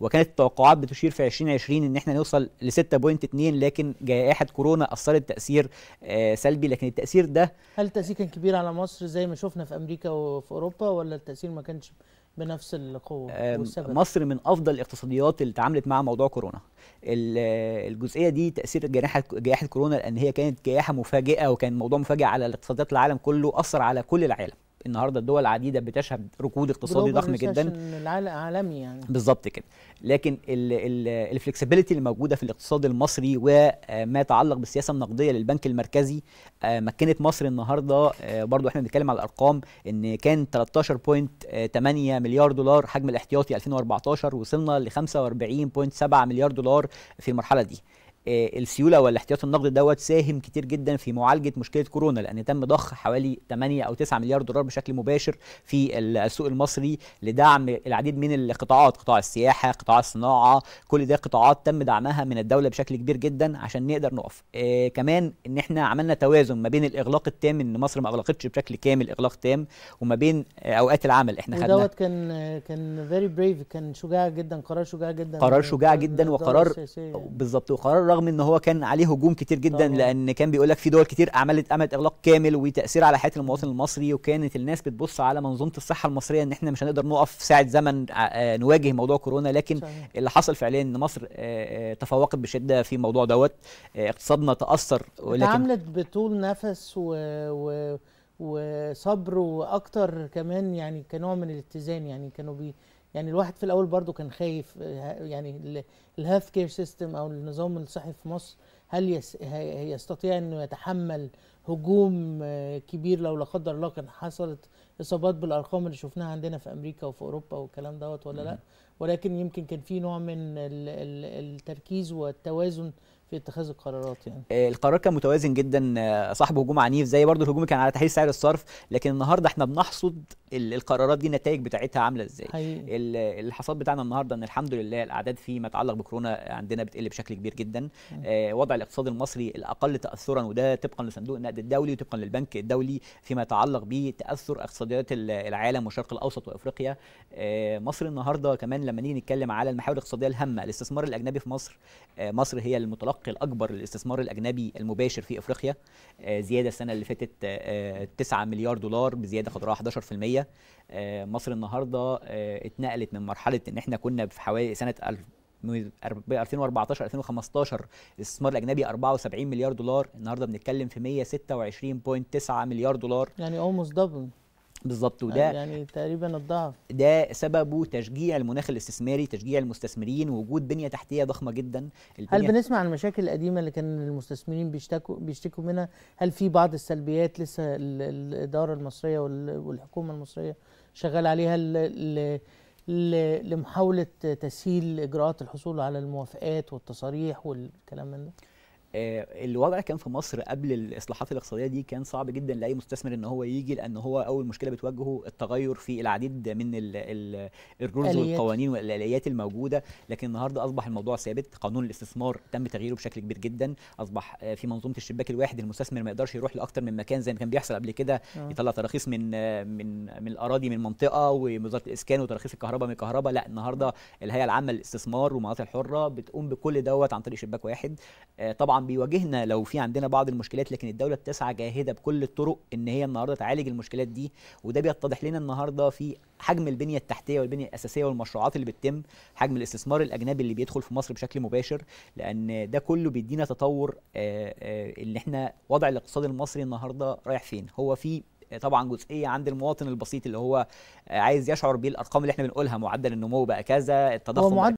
وكانت التوقعات بتشير في 2020 ان احنا نوصل ل 6.2 لكن جائحه كورونا اثرت تاثير آه، سلبي لكن التاثير ده هل التاثير كان كبير على مصر زي ما شفنا في امريكا وفي اوروبا ولا التاثير ما كانش بنفس القوه والسبب مصر من افضل الاقتصاديات اللي تعاملت مع موضوع كورونا آه، الجزئيه دي تاثير جائحه جائحه كورونا لان هي كانت جائحه مفاجئه وكان موضوع مفاجئ على الاقتصادات العالم كله اثر على كل العالم النهارده الدول العديده بتشهد ركود اقتصادي ضخم جدا عالمي يعني بالظبط كده لكن الفلكسبيليتي اللي موجوده في الاقتصاد المصري وما آه، يتعلق بالسياسه النقديه للبنك المركزي آه، مكنت مصر النهارده آه، برضو احنا بنتكلم على الارقام ان كان 13.8 مليار دولار حجم الاحتياطي 2014 وصلنا ل 45.7 مليار دولار في المرحله دي السيوله والاحتياط النقدي دوت ساهم كتير جدا في معالجه مشكله كورونا لان تم ضخ حوالي 8 او 9 مليار دولار بشكل مباشر في السوق المصري لدعم العديد من القطاعات قطاع السياحه قطاع الصناعه كل ده قطاعات تم دعمها من الدوله بشكل كبير جدا عشان نقدر نقف آه كمان ان احنا عملنا توازن ما بين الاغلاق التام ان مصر ما اغلقتش بشكل كامل اغلاق تام وما بين آه اوقات العمل احنا خدنا دوت كان كان فيري بريف كان شجاع جدا قرار شجاع جدا قرار شجاع جدا وقرار بالظبط وقرار رغم رغم ان هو كان عليه هجوم كتير جدا طبعا. لان كان بيقول لك في دول كتير عملت عملت اغلاق كامل وتاثير على حياه المواطن المصري وكانت الناس بتبص على منظومه الصحه المصريه ان احنا مش هنقدر نقف ساعه زمن آه، آه، نواجه موضوع كورونا لكن صحيح. اللي حصل فعليا ان مصر آه، تفوقت بشده في الموضوع دوت اقتصادنا تاثر ولكن اتعاملت بطول نفس و... و... وصبر واكتر كمان يعني كنوع من الاتزان يعني كانوا بي يعني الواحد في الاول برضو كان خايف يعني الهيلث كير سيستم او النظام الصحي في مصر هل يستطيع انه يتحمل هجوم كبير لو لا قدر الله كان حصلت اصابات بالارقام اللي شفناها عندنا في امريكا وفي اوروبا والكلام دوت ولا لا ولكن يمكن كان في نوع من التركيز والتوازن في اتخاذ القرارات يعني آه، القرار كان متوازن جدا آه، صاحب هجوم عنيف زي برضه الهجوم كان على تحليل سعر الصرف لكن النهارده احنا بنحصد القرارات دي النتائج بتاعتها عامله ازاي الحصاد بتاعنا النهارده ان الحمد لله الاعداد فيما يتعلق بكورونا عندنا بتقل بشكل كبير جدا آه وضع الاقتصاد المصري الاقل تاثرا وده طبقا لصندوق النقد الدولي وطبقا للبنك الدولي فيما يتعلق بتاثر اقتصاديات العالم والشرق الاوسط وافريقيا آه مصر النهارده كمان لما نيجي نتكلم على المحاور الاقتصاديه الهامه الاستثمار الاجنبي في مصر آه مصر هي المتلقي السباق الاكبر للاستثمار الاجنبي المباشر في افريقيا آه، زياده السنه اللي فاتت 9 آه، مليار دولار بزياده خضراء 11% آه، مصر النهارده اتنقلت من مرحله ان احنا كنا في حوالي سنه 2014 2015 الاستثمار الاجنبي 74 مليار دولار النهارده بنتكلم في 126.9 مليار دولار يعني اولموست دبل بالظبط وده آه، يعني تقريبا الضعف ده سببه تشجيع المناخ الاستثماري تشجيع المستثمرين وجود بنيه تحتيه ضخمه جدا هل بنسمع عن المشاكل القديمه اللي كان المستثمرين بيشتكوا بيشتكوا منها هل في بعض السلبيات لسه الاداره المصريه والحكومه المصريه شغال عليها لمحاوله تسهيل اجراءات الحصول على الموافقات والتصاريح والكلام من ده آه، الوضع كان في مصر قبل الاصلاحات الاقتصاديه دي كان صعب جدا لاي مستثمر ان هو يجي لان هو اول مشكله بتواجهه التغير في العديد من الرولز والقوانين والاليات الموجوده لكن النهارده اصبح الموضوع ثابت قانون الاستثمار تم تغييره بشكل كبير جدا اصبح آه، في منظومه الشباك الواحد المستثمر ما يقدرش يروح لاكثر من مكان زي ما كان بيحصل قبل كده آه. يطلع تراخيص من من من الاراضي من منطقه ووزاره الاسكان وتراخيص الكهرباء من الكهرباء لا النهارده الهيئه العامه للاستثمار والمناطق الحره بتقوم بكل دوت عن طريق شباك واحد طبعا طبعا بيواجهنا لو في عندنا بعض المشكلات لكن الدوله بتسعى جاهده بكل الطرق ان هي النهارده تعالج المشكلات دي وده بيتضح لنا النهارده في حجم البنيه التحتيه والبنيه الاساسيه والمشروعات اللي بتتم حجم الاستثمار الاجنبي اللي بيدخل في مصر بشكل مباشر لان ده كله بيدينا تطور اللي آه، آه، احنا وضع الاقتصاد المصري النهارده رايح فين هو في آه، طبعا جزئيه عند المواطن البسيط اللي هو عايز يشعر بيه الارقام اللي احنا بنقولها معدل النمو بقى كذا التضخم